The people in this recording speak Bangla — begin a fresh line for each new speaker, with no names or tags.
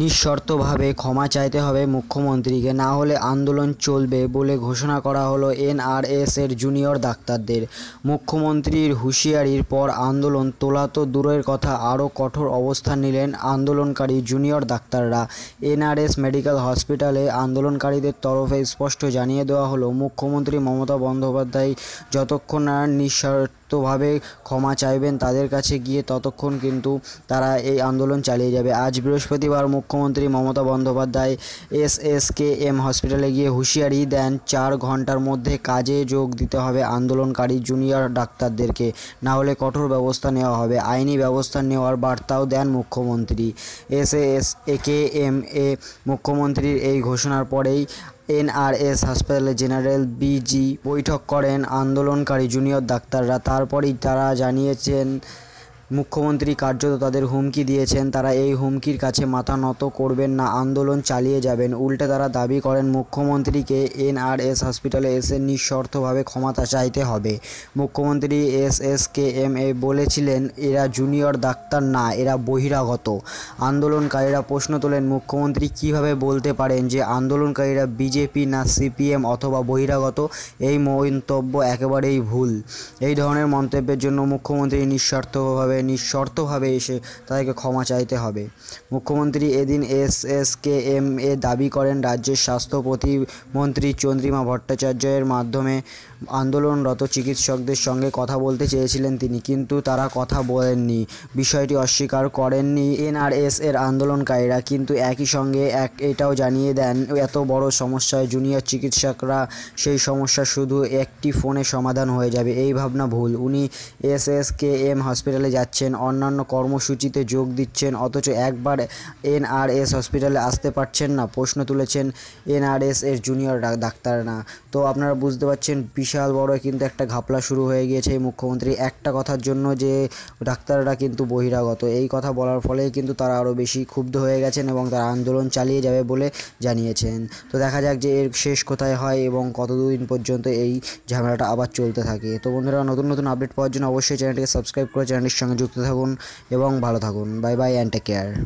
নিঃশর্তভাবে ক্ষমা চাইতে হবে মুখ্যমন্ত্রীকে না হলে আন্দোলন চলবে বলে ঘোষণা করা হলো এনআরএস এর জুনিয়র ডাক্তারদের মুখ্যমন্ত্রীর হুঁশিয়ারির পর আন্দোলন তোলা তো দূরের কথা আরও কঠোর অবস্থান নিলেন আন্দোলনকারী জুনিয়র ডাক্তাররা এনআরএস মেডিকেল হসপিটালে আন্দোলনকারীদের তরফে স্পষ্ট জানিয়ে দেওয়া হলো মুখ্যমন্ত্রী মমতা বন্দ্যোপাধ্যায় যতক্ষণ না নিঃশর্তভাবে ক্ষমা চাইবেন তাদের কাছে গিয়ে ততক্ষণ কিন্তু তারা এই আন্দোলন চালিয়ে যাবে আজ বৃহস্পতিবার মুখ্য মুখ্যমন্ত্রী Mamata Bandyopadhyay S S K M হসপিটালে গিয়ে হুঁশিয়ারি দেন চার ঘন্টার মধ্যে কাজে যোগ দিতে হবে আন্দোলনকারী জুনিয়র ডাক্তারদেরকে না হলে কঠোর ব্যবস্থা নেওয়া হবে আইনি ব্যবস্থা নেওয়ার বার্তাও দেন মুখ্যমন্ত্রী এস এস এ কে এম এ মুখ্যমন্ত্রীর এই ঘোষণার পরেই এনআরএস হাসপাতালে জেনারেল বিজি বৈঠক করেন আন্দোলনকারী জুনিয়র ডাক্তাররা তারপরেই তারা জানিয়েছেন মুখ্যমন্ত্রী কার্যত তাদের হুমকি দিয়েছেন তারা এই হুমকির কাছে মাথা নত করবেন না আন্দোলন চালিয়ে যাবেন উল্টে তারা দাবি করেন মুখ্যমন্ত্রীকে এনআরএস হসপিটালে এসে নিঃশর্তভাবে ক্ষমতা চাইতে হবে মুখ্যমন্ত্রী এস এস কে এম এ বলেছিলেন এরা জুনিয়র ডাক্তার না এরা বহিরাগত আন্দোলনকারীরা প্রশ্ন তোলেন মুখ্যমন্ত্রী কিভাবে বলতে পারেন যে আন্দোলনকারীরা বিজেপি না সিপিএম অথবা বহিরাগত এই মন্তব্য একেবারেই ভুল এই ধরনের মন্তব্যের জন্য মুখ্যমন্ত্রী নিঃস্বার্থভাবে নিঃশর্তভাবে এসে তাদেরকে ক্ষমা চাইতে হবে মুখ্যমন্ত্রী এদিন এস এস কে এম এ দাবি করেন রাজ্যের স্বাস্থ্য প্রতিমন্ত্রী চন্দ্রিমা ভট্টাচার্যের মাধ্যমে আন্দোলনরত চিকিৎসকদের সঙ্গে কথা বলতে চেয়েছিলেন তিনি কিন্তু তারা কথা বলেননি বিষয়টি অস্বীকার করেননি এনআরএস এর আন্দোলনকারীরা কিন্তু একই সঙ্গে এক এটাও জানিয়ে দেন এত বড় সমস্যায় জুনিয়র চিকিৎসকরা সেই সমস্যা শুধু একটি ফোনে সমাধান হয়ে যাবে এই ভাবনা ভুল উনি এস এস কে এম হসপিটালে যাচ্ছেন যাচ্ছেন অন্যান্য কর্মসূচিতে যোগ দিচ্ছেন অথচ একবার এনআরএস হসপিটালে আসতে পারছেন না প্রশ্ন তুলেছেন এনআরএস এর জুনিয়র ডাক্তাররা তো আপনারা বুঝতে পারছেন বিশাল বড় কিন্তু একটা ঘাপলা শুরু হয়ে গিয়েছে এই মুখ্যমন্ত্রী একটা কথার জন্য যে ডাক্তাররা কিন্তু বহিরাগত এই কথা বলার ফলেই কিন্তু তারা আরও বেশি ক্ষুব্ধ হয়ে গেছেন এবং তারা আন্দোলন চালিয়ে যাবে বলে জানিয়েছেন তো দেখা যাক যে এর শেষ কোথায় হয় এবং কতদিন পর্যন্ত এই ঝামেলাটা আবার চলতে থাকে তো বন্ধুরা নতুন নতুন আপডেট পাওয়ার জন্য অবশ্যই চ্যানেলটিকে সাবস্ক্রাইব করে চ্যানেলটির সঙ্গে সঙ্গে যুক্ত থাকুন এবং ভালো থাকুন bye bye and take care